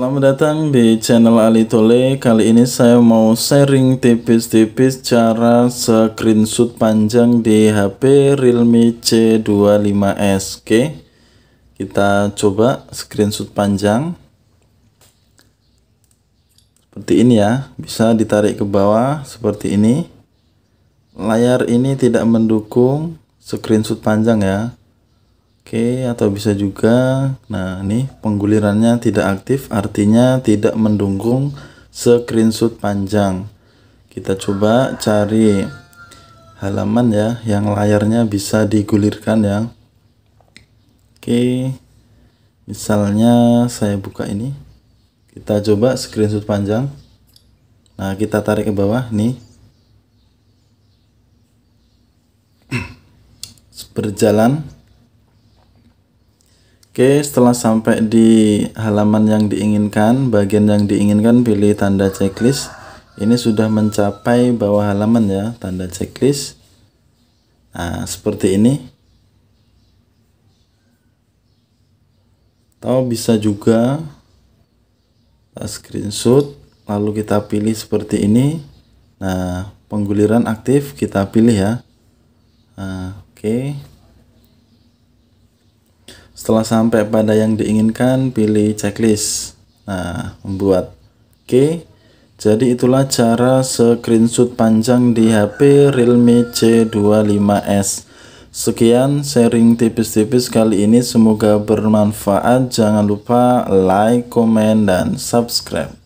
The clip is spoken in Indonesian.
Selamat datang di channel Ali Tole. Kali ini saya mau sharing tipis-tipis cara screenshot panjang di HP Realme C25S. Oke. Kita coba screenshot panjang. Seperti ini ya, bisa ditarik ke bawah seperti ini. Layar ini tidak mendukung screenshot panjang ya. Oke, atau bisa juga nah ini penggulirannya tidak aktif artinya tidak mendukung screenshot panjang. Kita coba cari halaman ya yang layarnya bisa digulirkan ya. Oke. Misalnya saya buka ini. Kita coba screenshot panjang. Nah, kita tarik ke bawah nih. Berjalan Oke, setelah sampai di halaman yang diinginkan, bagian yang diinginkan pilih tanda checklist. Ini sudah mencapai bawah halaman ya, tanda checklist. Nah, seperti ini. Atau bisa juga screenshot lalu kita pilih seperti ini. Nah, pengguliran aktif kita pilih ya. Nah, oke. Okay. Setelah sampai pada yang diinginkan, pilih checklist. Nah, membuat. Oke. Jadi itulah cara screenshot panjang di HP Realme C25s. Sekian sharing tipis-tipis kali ini semoga bermanfaat. Jangan lupa like, comment, dan subscribe.